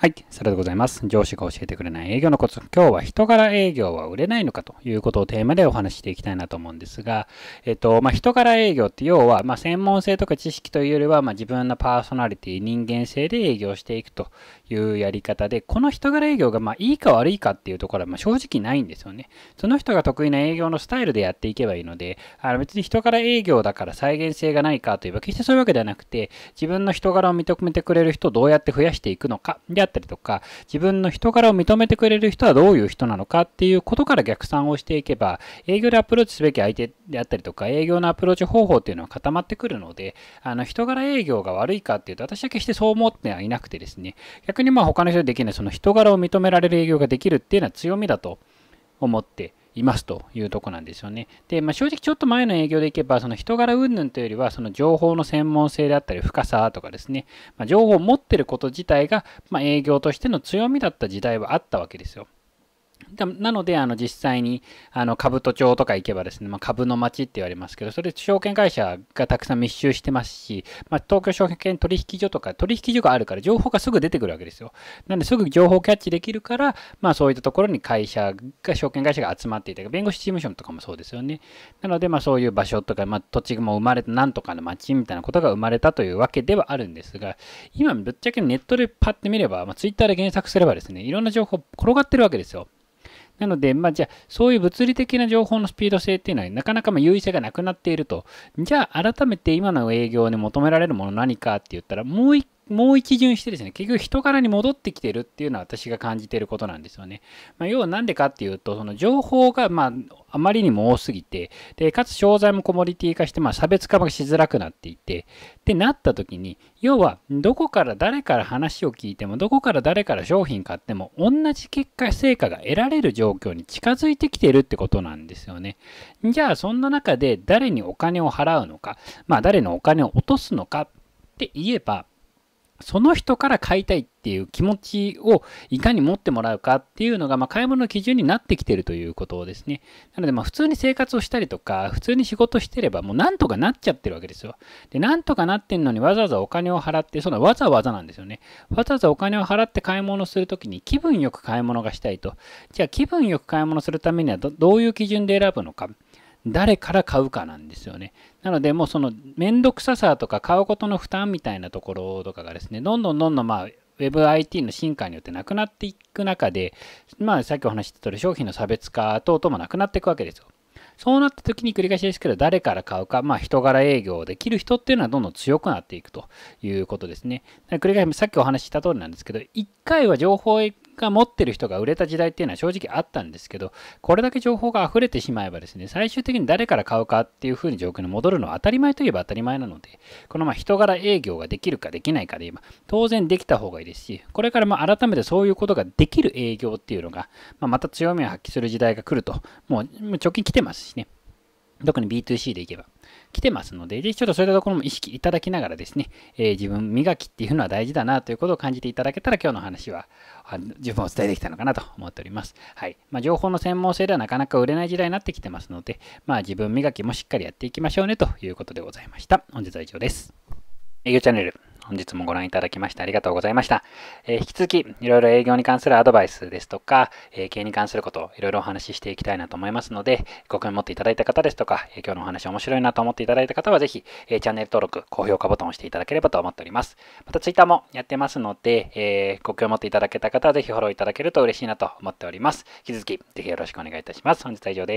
はい。それでございます。上司が教えてくれない営業のコツ。今日は人柄営業は売れないのかということをテーマでお話ししていきたいなと思うんですが、えっと、まあ、人柄営業って要は、まあ、専門性とか知識というよりは、まあ、自分のパーソナリティ、人間性で営業していくというやり方で、この人柄営業が、まあ、いいか悪いかっていうところは、まあ、正直ないんですよね。その人が得意な営業のスタイルでやっていけばいいので、あの別に人柄営業だから再現性がないかといえば、決してそういうわけではなくて、自分の人柄を認めてくれる人をどうやって増やしていくのか、でったりとか、自分の人柄を認めてくれる人はどういう人なのかっていうことから逆算をしていけば、営業でアプローチすべき相手であったりとか、営業のアプローチ方法っていうのは固まってくるので、あの、人柄営業が悪いかっていうと、私は決してそう思ってはいなくてですね、逆にまあ他の人でできない、その人柄を認められる営業ができるっていうのは強みだと思っていますというとこなんですよね。で、まあ、正直ちょっと前の営業でいけば、その人柄云々というよりは、その情報の専門性であったり深さとかですね、まあ、情報を持ってること自体が、まあ、営業としての強みだった時代はあったわけですよ。なので、あの、実際に、あの、都町とか行けばですね、まあ、株の町って言われますけど、それ、証券会社がたくさん密集してますし、まあ、東京証券取引所とか、取引所があるから、情報がすぐ出てくるわけですよ。なんで、すぐ情報キャッチできるから、まあ、そういったところに会社が、証券会社が集まっていたり、弁護士事務所とかもそうですよね。なので、まあ、そういう場所とか、まあ、土地も生まれた、なんとかの町みたいなことが生まれたというわけではあるんですが、今、ぶっちゃけネットでパッて見れば、まあ、ツイッターで検索すればですね、いろんな情報転がってるわけですよ。なので、まあ、じゃあ、そういう物理的な情報のスピード性っていうのは、なかなかま優位性がなくなっていると。じゃあ、改めて今の営業に求められるもの何かって言ったら、もう一もう一巡してですね、結局人柄に戻ってきてるっていうのは私が感じてることなんですよね。まあ、要はなんでかっていうと、その情報が、まあ、あまりにも多すぎて、で、かつ商材もコモディティ化して、まあ、差別化もしづらくなっていて、ってなった時に、要は、どこから誰から話を聞いても、どこから誰から商品買っても、同じ結果、成果が得られる状況に近づいてきてるってことなんですよね。じゃあ、そんな中で誰にお金を払うのか、まあ、誰のお金を落とすのかって言えば、その人から買いたいっていう気持ちをいかに持ってもらうかっていうのが、まあ、買い物の基準になってきてるということですね。なので、まあ、普通に生活をしたりとか、普通に仕事してれば、もうなんとかなっちゃってるわけですよ。で、なんとかなってんのにわざわざお金を払って、そのわざわざなんですよね。わざわざお金を払って買い物するときに気分よく買い物がしたいと。じゃあ、気分よく買い物するためにはどういう基準で選ぶのか。誰から買うかなんですよね。なので、もうその面倒くささとか買うことの負担みたいなところとかがですね、どんどんどんどんまあ WebIT の進化によってなくなっていく中で、まあさっきお話しした通り商品の差別化等々もなくなっていくわけですよ。そうなった時に繰り返しですけど、誰から買うか、まあ人柄営業できる人っていうのはどんどん強くなっていくということですね。繰り返し、さっきお話しした通りなんですけど、1回は情報が持ってる人が売れた時代っていうのは正直あったんですけど、これだけ情報が溢れてしまえばですね、最終的に誰から買うかっていう風に状況に戻るのは当たり前といえば当たり前なので、このま人柄営業ができるかできないかで言えば、当然できた方がいいですし、これからま改めてそういうことができる営業っていうのが、ままた強みを発揮する時代が来ると、もう貯金来てますしね。特に B2C でいけば来てますので、ぜひちょっとそういったところも意識いただきながらですね、えー、自分磨きっていうのは大事だなということを感じていただけたら今日の話は十分お伝えできたのかなと思っております。はい。まあ、情報の専門性ではなかなか売れない時代になってきてますので、まあ自分磨きもしっかりやっていきましょうねということでございました。本日は以上です。営業チャンネル本日もご覧いただきましてありがとうございました。えー、引き続き、いろいろ営業に関するアドバイスですとか、えー、経営に関すること、をいろいろお話ししていきたいなと思いますので、ご興味持っていただいた方ですとか、えー、今日のお話面白いなと思っていただいた方は、ぜひ、えチャンネル登録、高評価ボタンを押していただければと思っております。また、ツイッターもやってますので、えご興味持っていただけた方は、ぜひフォローいただけると嬉しいなと思っております。引き続き、ぜひよろしくお願いいたします。本日は以上です。